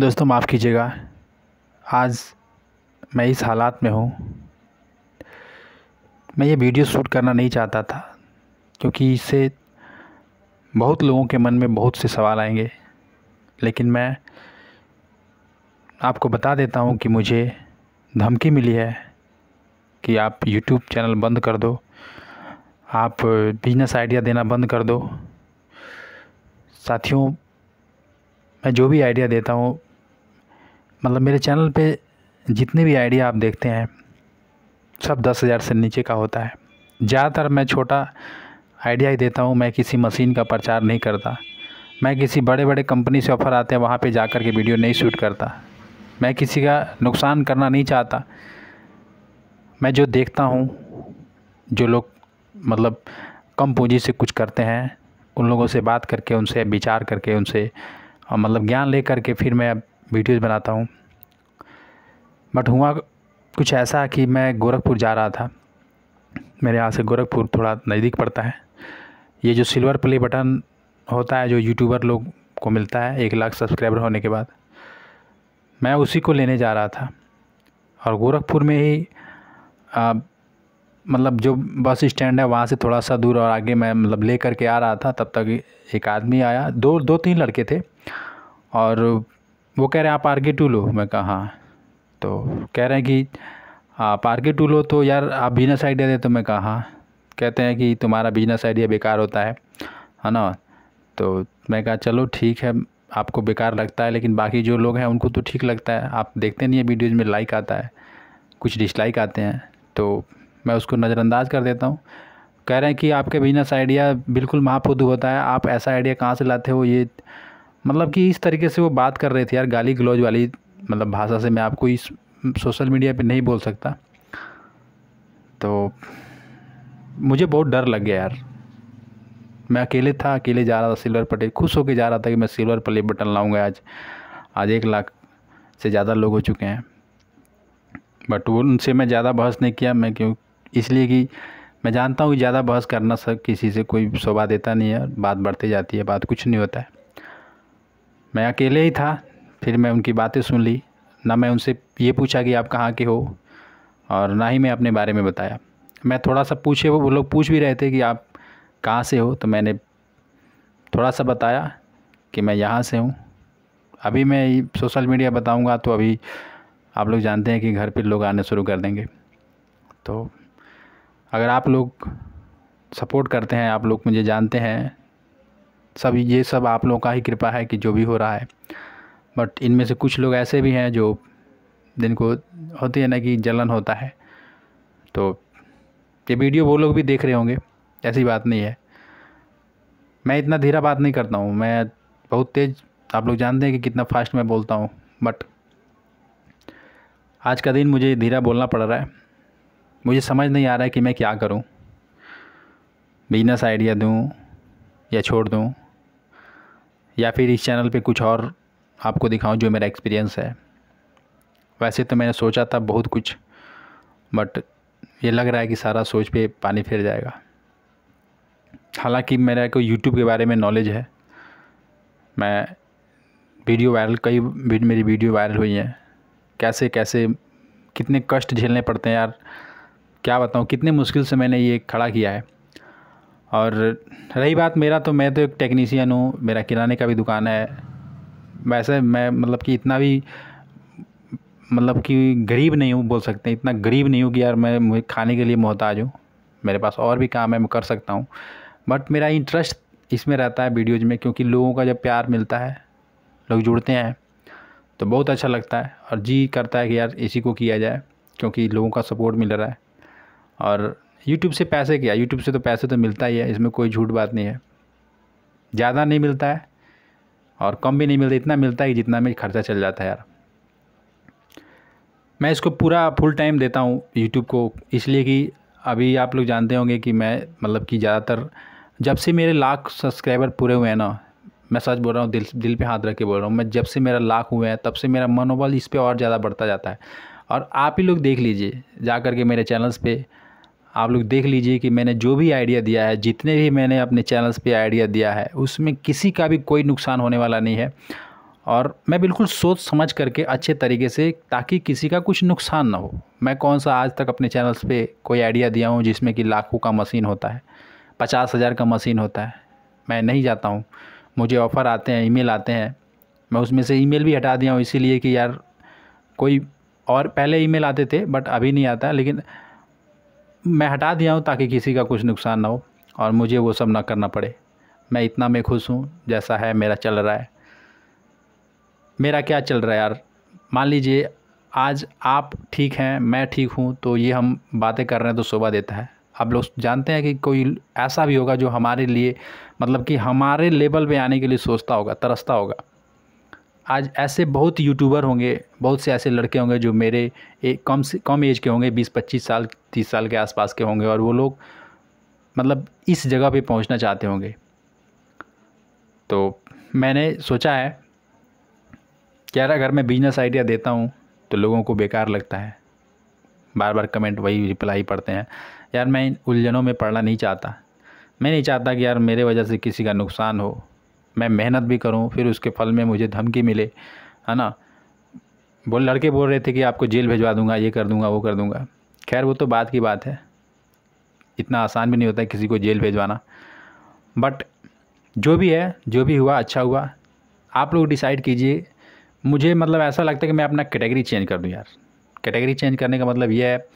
दोस्तों माफ़ कीजिएगा आज मैं इस हालात में हूँ मैं ये वीडियो शूट करना नहीं चाहता था क्योंकि इससे बहुत लोगों के मन में बहुत से सवाल आएंगे लेकिन मैं आपको बता देता हूँ कि मुझे धमकी मिली है कि आप यूट्यूब चैनल बंद कर दो आप बिजनेस आइडिया देना बंद कर दो साथियों मैं जो भी आइडिया देता हूँ मतलब मेरे चैनल पे जितने भी आइडिया आप देखते हैं सब दस हज़ार से नीचे का होता है ज़्यादातर मैं छोटा आइडिया ही देता हूँ मैं किसी मशीन का प्रचार नहीं करता मैं किसी बड़े बड़े कंपनी से ऑफ़र आते हैं वहाँ पे कर के वीडियो नहीं शूट करता मैं किसी का नुकसान करना नहीं चाहता मैं जो देखता हूँ जो लोग मतलब कम पूंजी से कुछ करते हैं उन लोगों से बात करके उनसे विचार करके उनसे मतलब ज्ञान ले करके फिर मैं वीडियोज़ बनाता हूँ बट हुआ कुछ ऐसा कि मैं गोरखपुर जा रहा था मेरे यहाँ से गोरखपुर थोड़ा नज़दीक पड़ता है ये जो सिल्वर प्ले बटन होता है जो यूट्यूबर लोग को मिलता है एक लाख सब्सक्राइबर होने के बाद मैं उसी को लेने जा रहा था और गोरखपुर में ही आ, मतलब जो बस स्टैंड है वहाँ से थोड़ा सा दूर और आगे मैं मतलब ले करके आ रहा था तब तक एक आदमी आया दो दो तीन लड़के थे और वो कह रहे हैं आप आर के टू लो मैं कहा हाँ तो कह रहे हैं कि आप आर के टू लो तो यार आप बिजनेस आइडिया दे तो मैं कहा हाँ कहते हैं कि तुम्हारा बिजनेस आइडिया बेकार होता है है ना तो मैं कहा चलो ठीक है आपको बेकार लगता है लेकिन बाकी जो लोग हैं उनको तो ठीक लगता है आप देखते नहीं है वीडियोज़ में लाइक आता है कुछ डिसलाइक आते हैं तो मैं उसको नज़रअंदाज कर देता हूँ कह रहे हैं कि आपके बिजनेस आइडिया बिल्कुल महाफुद होता है आप ऐसा आइडिया कहाँ से लाते हो ये मतलब कि इस तरीके से वो बात कर रहे थे यार गाली गलौज वाली मतलब भाषा से मैं आपको इस सोशल मीडिया पे नहीं बोल सकता तो मुझे बहुत डर लग गया यार मैं अकेले था अकेले जा रहा था सिल्वर पटे खुश होकर जा रहा था कि मैं सिल्वर प्ले बटन लाऊंगा आज आज एक लाख से ज़्यादा लोग हो चुके हैं बट वो उनसे मैं ज़्यादा बहस नहीं किया मैं क्यों इसलिए कि मैं जानता हूँ कि ज़्यादा बहस करना सब किसी से कोई शोभा देता नहीं है बात बढ़ती जाती है बात कुछ नहीं होता है मैं अकेले ही था फिर मैं उनकी बातें सुन ली ना मैं उनसे ये पूछा कि आप कहाँ के हो और ना ही मैं अपने बारे में बताया मैं थोड़ा सा पूछे वो लोग पूछ भी रहे थे कि आप कहाँ से हो तो मैंने थोड़ा सा बताया कि मैं यहाँ से हूँ अभी मैं सोशल मीडिया बताऊँगा तो अभी आप लोग जानते हैं कि घर पर लोग आने शुरू कर देंगे तो अगर आप लोग सपोर्ट करते हैं आप लोग मुझे जानते हैं सब ये सब आप लोगों का ही कृपा है कि जो भी हो रहा है बट इनमें से कुछ लोग ऐसे भी हैं जो जिनको होती है ना कि जलन होता है तो ये वीडियो वो लोग भी देख रहे होंगे ऐसी बात नहीं है मैं इतना धीरा बात नहीं करता हूँ मैं बहुत तेज़ आप लोग जानते हैं कि कितना फास्ट मैं बोलता हूँ बट आज का दिन मुझे धीरा बोलना पड़ रहा है मुझे समझ नहीं आ रहा है कि मैं क्या करूँ बिजनेस आइडिया दूँ या छोड़ दूँ या फिर इस चैनल पे कुछ और आपको दिखाऊं जो मेरा एक्सपीरियंस है वैसे तो मैंने सोचा था बहुत कुछ बट ये लग रहा है कि सारा सोच पे पानी फिर जाएगा हालांकि मेरा को यूट्यूब के बारे में नॉलेज है मैं वीडियो वायरल कई मेरी वीडियो वायरल हुई हैं कैसे कैसे कितने कष्ट झेलने पड़ते हैं यार क्या बताऊँ कितने मुश्किल से मैंने ये खड़ा किया है और रही बात मेरा तो मैं तो एक टेक्नीशियन हूँ मेरा किराने का भी दुकान है वैसे मैं मतलब कि इतना भी मतलब कि गरीब नहीं हूँ बोल सकते हैं इतना गरीब नहीं हूँ कि यार मैं मुझे खाने के लिए मोहताज हूँ मेरे पास और भी काम है मैं कर सकता हूँ बट मेरा इंटरेस्ट इसमें रहता है वीडियोज़ में क्योंकि लोगों का जब प्यार मिलता है लोग जुड़ते हैं तो बहुत अच्छा लगता है और जी करता है कि यार इसी को किया जाए क्योंकि लोगों का सपोर्ट मिल रहा है और यूट्यूब से पैसे क्या यूट्यूब से तो पैसे तो मिलता ही है इसमें कोई झूठ बात नहीं है ज़्यादा नहीं मिलता है और कम भी नहीं मिलता इतना मिलता है कि जितना में खर्चा चल जाता है यार मैं इसको पूरा फुल टाइम देता हूँ यूट्यूब को इसलिए कि अभी आप लोग जानते होंगे कि मैं मतलब कि ज़्यादातर जब से मेरे लाख सब्सक्राइबर पूरे हुए हैं ना मैं सच बोल रहा हूँ दिल दिल पे हाथ रख के बोल रहा हूँ मैं जब से मेरा लाख हुए हैं तब से मेरा मनोबल इस पर और ज़्यादा बढ़ता जाता है और आप ही लोग देख लीजिए जा कर के मेरे चैनल्स पर आप लोग देख लीजिए कि मैंने जो भी आइडिया दिया है जितने भी मैंने अपने चैनल्स पे आइडिया दिया है उसमें किसी का भी कोई नुकसान होने वाला नहीं है और मैं बिल्कुल सोच समझ करके अच्छे तरीके से ताकि किसी का कुछ नुकसान ना हो मैं कौन सा आज तक अपने चैनल्स पे कोई आइडिया दिया हूँ जिसमें कि लाखों का मशीन होता है पचास हज़ार का मशीन होता है मैं नहीं जाता हूँ मुझे ऑफ़र आते हैं ईमेल आते हैं मैं उसमें से ईमेल भी हटा दिया हूँ इसीलिए कि यार कोई और पहले ईमेल आते थे बट अभी नहीं आता लेकिन मैं हटा दिया हूँ ताकि किसी का कुछ नुकसान ना हो और मुझे वो सब ना करना पड़े मैं इतना मैं खुश हूँ जैसा है मेरा चल रहा है मेरा क्या चल रहा है यार मान लीजिए आज आप ठीक हैं मैं ठीक हूँ तो ये हम बातें कर रहे हैं तो शोभा देता है आप लोग जानते हैं कि कोई ऐसा भी होगा जो हमारे लिए मतलब कि हमारे लेवल पे आने के लिए सोचता होगा तरसता होगा आज ऐसे बहुत यूट्यूबर होंगे बहुत से ऐसे लड़के होंगे जो मेरे एक कम से कम एज के होंगे बीस पच्चीस साल तीस साल के आसपास के होंगे और वो लोग मतलब इस जगह पे पहुंचना चाहते होंगे तो मैंने सोचा है कि यार अगर मैं बिजनेस आइडिया देता हूँ तो लोगों को बेकार लगता है बार बार कमेंट वही रिप्लाई पढ़ते हैं यार मैं इन उलझनों में पढ़ना नहीं चाहता मैं नहीं चाहता कि यार मेरे वजह से किसी का नुकसान हो मैं मेहनत भी करूँ फिर उसके फल में मुझे धमकी मिले है ना बोल लड़के बोल रहे थे कि आपको जेल भिजवा दूंगा ये कर दूंगा वो कर दूंगा खैर वो तो बात की बात है इतना आसान भी नहीं होता है किसी को जेल भेजवाना बट जो भी है जो भी हुआ अच्छा हुआ आप लोग डिसाइड कीजिए मुझे मतलब ऐसा लगता है कि मैं अपना कैटेगरी चेंज कर दूँ यार कैटेगरी चेंज करने का मतलब यह है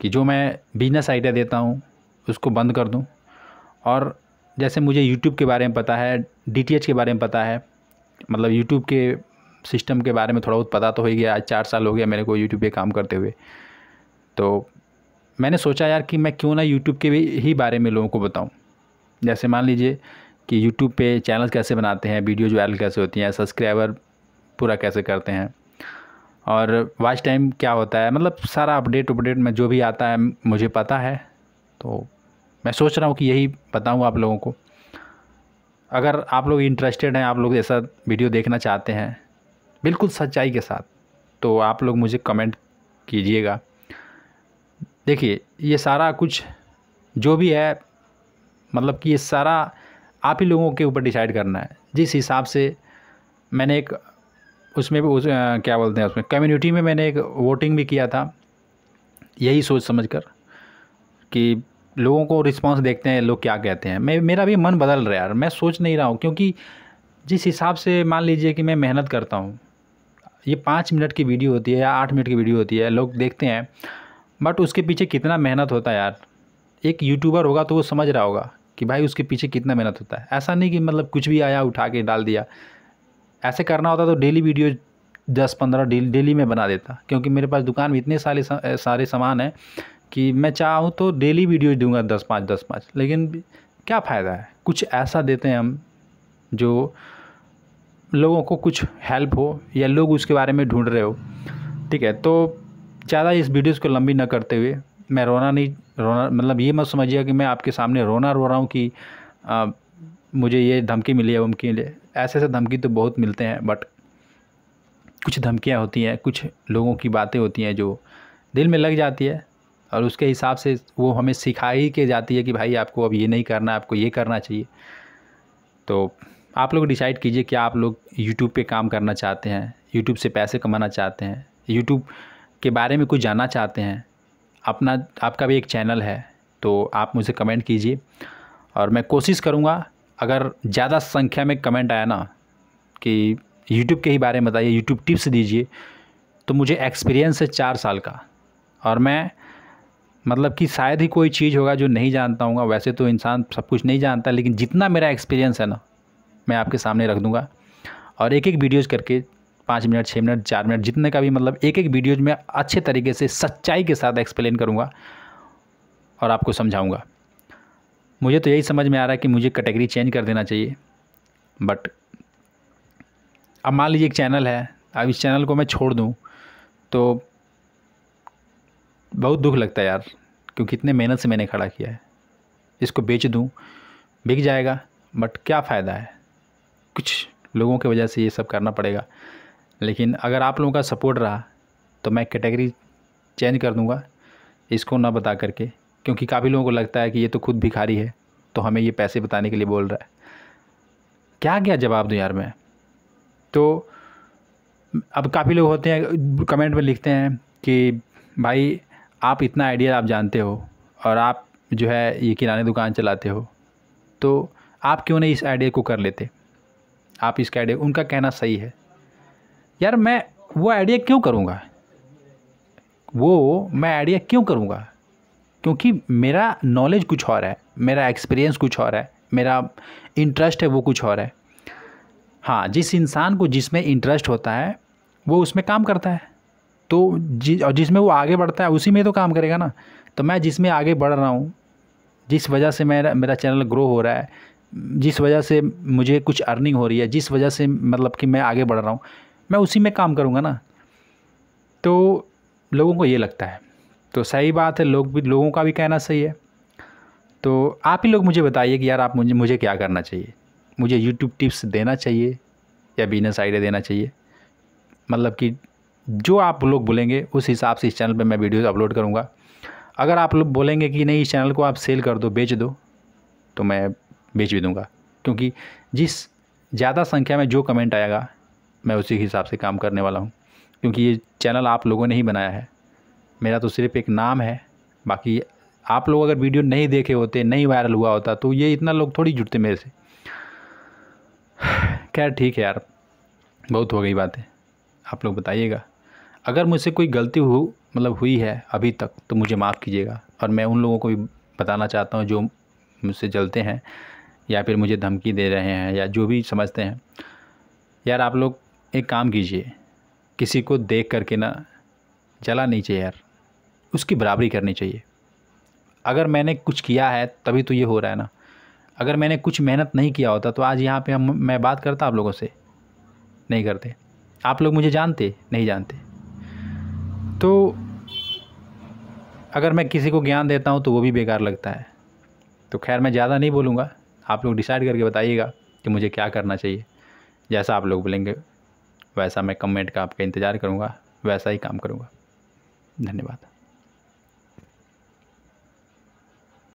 कि जो मैं बिजनेस आइडिया देता हूँ उसको बंद कर दूँ और जैसे मुझे यूट्यूब के बारे में पता है डी के बारे में पता है मतलब यूट्यूब के सिस्टम के बारे में थोड़ा बहुत पता तो हो गया आज चार साल हो गया मेरे को यूट्यूब पे काम करते हुए तो मैंने सोचा यार कि मैं क्यों ना यूट्यूब के ही बारे में लोगों को बताऊँ जैसे मान लीजिए कि यूट्यूब पर चैनल कैसे बनाते हैं वीडियो वायरल कैसे होती हैं सब्सक्राइबर पूरा कैसे करते हैं और वाच टाइम क्या होता है मतलब सारा अपडेट अपडेट में जो भी आता है मुझे पता है तो मैं सोच रहा हूँ कि यही बताऊँ आप लोगों को अगर आप लोग इंटरेस्टेड हैं आप लोग ऐसा वीडियो देखना चाहते हैं बिल्कुल सच्चाई के साथ तो आप लोग मुझे कमेंट कीजिएगा देखिए ये सारा कुछ जो भी है मतलब कि ये सारा आप ही लोगों के ऊपर डिसाइड करना है जिस हिसाब से मैंने एक उसमें भी उस आ, क्या बोलते हैं उसमें कम्युनिटी में मैंने एक वोटिंग भी किया था यही सोच समझ कर कि लोगों को रिस्पांस देखते हैं लोग क्या कहते हैं मैं मेरा भी मन बदल रहा है यार मैं सोच नहीं रहा हूँ क्योंकि जिस हिसाब से मान लीजिए कि मैं मेहनत करता हूँ ये पाँच मिनट की वीडियो होती है या आठ मिनट की वीडियो होती है लोग देखते हैं बट उसके पीछे कितना मेहनत होता है यार एक यूट्यूबर होगा तो वो समझ रहा होगा कि भाई उसके पीछे कितना मेहनत होता है ऐसा नहीं कि मतलब कुछ भी आया उठा के डाल दिया ऐसे करना होता तो डेली वीडियो दस पंद्रह डेली में बना देता क्योंकि मेरे पास दुकान में इतने सारे सारे सामान हैं कि मैं चाहूँ तो डेली वीडियो दूंगा दस पाँच दस पाँच लेकिन क्या फ़ायदा है कुछ ऐसा देते हैं हम जो लोगों को कुछ हेल्प हो या लोग उसके बारे में ढूंढ रहे हो ठीक है तो ज़्यादा इस वीडियोस को लंबी ना करते हुए मैं रोना नहीं रोना मतलब ये मत समझिए कि मैं आपके सामने रोना रो रहा हूँ कि आ, मुझे ये धमकी मिली है उमकी लिए ऐसे ऐसे धमकी तो बहुत मिलते हैं बट कुछ धमकियाँ होती हैं कुछ लोगों की बातें होती हैं जो दिल में लग जाती है और उसके हिसाब से वो हमें सिखा ही के जाती है कि भाई आपको अब ये नहीं करना आपको ये करना चाहिए तो आप लोग डिसाइड कीजिए कि आप लोग यूट्यूब पे काम करना चाहते हैं यूट्यूब से पैसे कमाना चाहते हैं यूट्यूब के बारे में कुछ जानना चाहते हैं अपना आपका भी एक चैनल है तो आप मुझे कमेंट कीजिए और मैं कोशिश करूँगा अगर ज़्यादा संख्या में कमेंट आया ना कि यूट्यूब के ही बारे में बताइए यूट्यूब टिप्स दीजिए तो मुझे एक्सपीरियंस है चार साल का और मैं मतलब कि शायद ही कोई चीज़ होगा जो नहीं जानता हूँ वैसे तो इंसान सब कुछ नहीं जानता लेकिन जितना मेरा एक्सपीरियंस है ना मैं आपके सामने रख दूँगा और एक एक वीडियोज़ करके पाँच मिनट छः मिनट चार मिनट जितने का भी मतलब एक एक वीडियोज में अच्छे तरीके से सच्चाई के साथ एक्सप्लेन करूँगा और आपको समझाऊँगा मुझे तो यही समझ में आ रहा है कि मुझे कैटेगरी चेंज कर देना चाहिए बट अब मान लीजिए एक चैनल है अब इस चैनल को मैं छोड़ दूँ तो बहुत दुख लगता है यार क्योंकि इतने मेहनत से मैंने खड़ा किया है इसको बेच दूँ बिक जाएगा बट क्या फ़ायदा है कुछ लोगों की वजह से ये सब करना पड़ेगा लेकिन अगर आप लोगों का सपोर्ट रहा तो मैं कैटेगरी चेंज कर दूँगा इसको ना बता करके क्योंकि काफ़ी लोगों को लगता है कि ये तो खुद भिखारी है तो हमें ये पैसे बताने के लिए बोल रहा है क्या क्या जवाब दूँ यार मैं तो अब काफ़ी लोग होते हैं कमेंट में लिखते हैं कि भाई आप इतना आइडिया आप जानते हो और आप जो है ये किराने दुकान चलाते हो तो आप क्यों नहीं इस आइडिया को कर लेते आप इसका आइडिया उनका कहना सही है यार मैं वो आइडिया क्यों करूँगा वो मैं आइडिया क्यों करूँगा क्योंकि मेरा नॉलेज कुछ और है मेरा एक्सपीरियंस कुछ और है मेरा इंटरेस्ट है वो कुछ और है हाँ जिस इंसान को जिसमें इंटरेस्ट होता है वो उसमें काम करता है तो जि और जिसमें वो आगे बढ़ता है उसी में तो काम करेगा ना तो मैं जिसमें आगे बढ़ रहा हूँ जिस वजह से मेरा मेरा चैनल ग्रो हो रहा है जिस वजह से मुझे कुछ अर्निंग हो रही है जिस वजह से मतलब कि मैं आगे बढ़ रहा हूँ मैं उसी में काम करूँगा ना तो लोगों को ये लगता है तो सही बात है लोग भी लोगों का भी कहना सही है तो आप ही लोग मुझे बताइए कि यार आप मुझे मुझे क्या करना चाहिए मुझे यूट्यूब टिप्स देना चाहिए या बिजनेस आइडिया देना चाहिए मतलब कि जो आप लोग बोलेंगे उस हिसाब से इस चैनल पे मैं वीडियोस अपलोड करूँगा अगर आप लोग बोलेंगे कि नहीं इस चैनल को आप सेल कर दो बेच दो तो मैं बेच भी दूँगा क्योंकि जिस ज़्यादा संख्या में जो कमेंट आएगा मैं उसी के हिसाब से काम करने वाला हूँ क्योंकि ये चैनल आप लोगों ने ही बनाया है मेरा तो सिर्फ एक नाम है बाकी आप लोग अगर वीडियो नहीं देखे होते नहीं वायरल हुआ होता तो ये इतना लोग थोड़ी जुड़ते मेरे से खैर ठीक है यार बहुत हो गई बातें आप लोग बताइएगा अगर मुझसे कोई गलती हो मतलब हुई है अभी तक तो मुझे माफ़ कीजिएगा और मैं उन लोगों को भी बताना चाहता हूँ जो मुझसे जलते हैं या फिर मुझे धमकी दे रहे हैं या जो भी समझते हैं यार आप लोग एक काम कीजिए किसी को देख करके ना जला नहीं चाहिए यार उसकी बराबरी करनी चाहिए अगर मैंने कुछ किया है तभी तो ये हो रहा है ना अगर मैंने कुछ मेहनत नहीं किया होता तो आज यहाँ पे हम मैं बात करता आप लोगों से नहीं करते आप लोग मुझे जानते नहीं जानते तो अगर मैं किसी को ज्ञान देता हूँ तो वो भी बेकार लगता है तो खैर मैं ज़्यादा नहीं बोलूँगा आप लोग डिसाइड करके बताइएगा कि मुझे क्या करना चाहिए जैसा आप लोग बोलेंगे वैसा मैं कमेंट का आपका इंतज़ार करूँगा वैसा ही काम करूँगा धन्यवाद